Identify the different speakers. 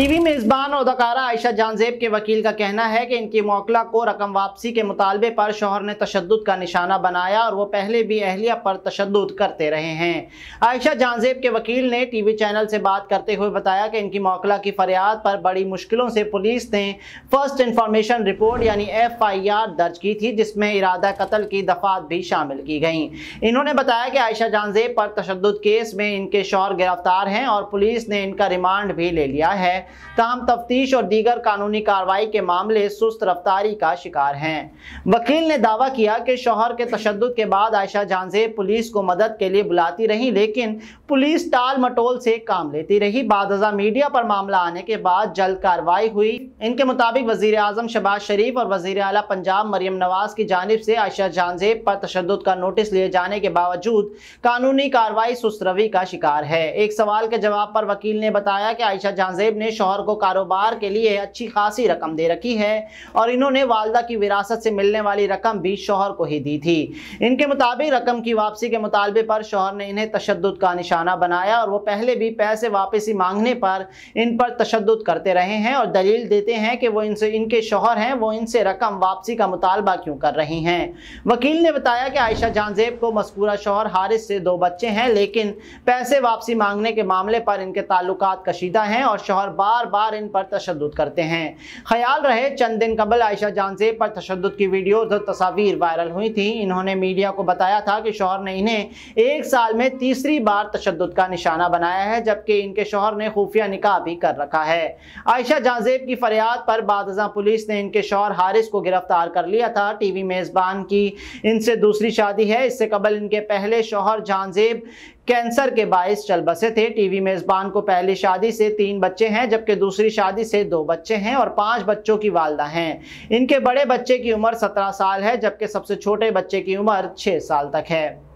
Speaker 1: TV मेजबान और अदाकारा आयशा जानजेब के वकील का कहना है कि इनकी मौकला को रकम वापसी के मुतालबे पर शोहर ने तशद का निशाना बनाया और वो पहले भी अहलिया पर तशद करते रहे हैं आयशा जानजेब के वकील ने टीवी चैनल से बात करते हुए बताया कि इनकी मौकला की फरियाद पर बड़ी मुश्किलों से पुलिस ने फर्स्ट इंफॉर्मेशन रिपोर्ट यानी एफ आई आर दर्ज की थी जिसमें इरादा कत्ल की दफात भी शामिल की गई इन्होंने बताया कि आयशा जानजेब पर तशद केस में इनके शोहर गिरफ्तार हैं और पुलिस ने इनका रिमांड भी ले लिया है तमाम तफ्तीश और दीगर कानूनी कार्रवाई के मामले सुस्त रफ्तारी का शिकार हैं वकील ने दावा किया कि शोहर के तशद के बाद आयशा जानजेब पुलिस को मदद के लिए बुलाती रही लेकिन पुलिस टाल मटोल से काम लेती रही बादजा मीडिया पर मामला आने के बाद जल्द कार्रवाई हुई इनके मुताबिक वजीर आजम शहबाज शरीफ और वजीर अला पंजाब मरियम नवाज की जानब से आयशा जानजेब पर तशद का नोटिस लिए जाने के बावजूद कानूनी कार्रवाई सुस्त रवि का शिकार है एक सवाल के जवाब पर वकील ने बताया कि आयशा जानजेब ने शोहर को कारोबार के लिए अच्छी खासी रकम दे रखी है और इन्होंने वालदा की विरासत से मिलने वाली रकम भी शोहर को ही दी थी इनके मुताबिक रकम की वापसी के मुतालबे पर शोहर ने इन्हें तशद का निशाना बनाया और वह पहले भी पैसे वापसी मांगने पर इन पर तशद करते रहे हैं और दलील देते हैं कि वो इनसे इनके शोहर हैं वो इनसे रकम वापसी का मुतालबा क्यों कर रही हैं वकील ने बताया कि आयशा जानजेब को मस्कूरा शोहर हारिस से दो बच्चे हैं लेकिन पैसे वापसी मांगने के मामले पर इनके ताल्लुक कशीदा हैं और शोहर बार बार बार इन पर तशद करते हैं ख्याल रहे चंद दिन कबल आयशा जानजे पर तशद की वीडियो और तस्वीर वायरल हुई थी इन्होंने मीडिया को बताया था कि शोहर ने इन्हें एक साल में तीसरी बार तशद का निशाना बनाया है जबकि इनके शोहर ने खुफिया निकाह भी कर रखा है आयशा जानजेब की फरियाद पर बादजा पुलिस ने इनके शोहर हारिस को गिरफ्तार कर लिया था टीवी मेज़बान की इनसे दूसरी शादी है इससे कबल इनके पहले शोहर जानजेब कैंसर के बायस चल बसे थे टीवी मेजबान को पहली शादी से तीन बच्चे हैं जबकि दूसरी शादी से दो बच्चे हैं और पांच बच्चों की वालदा हैं इनके बड़े बच्चे की उम्र सत्रह साल है जबकि सबसे छोटे बच्चे की उम्र छह साल तक है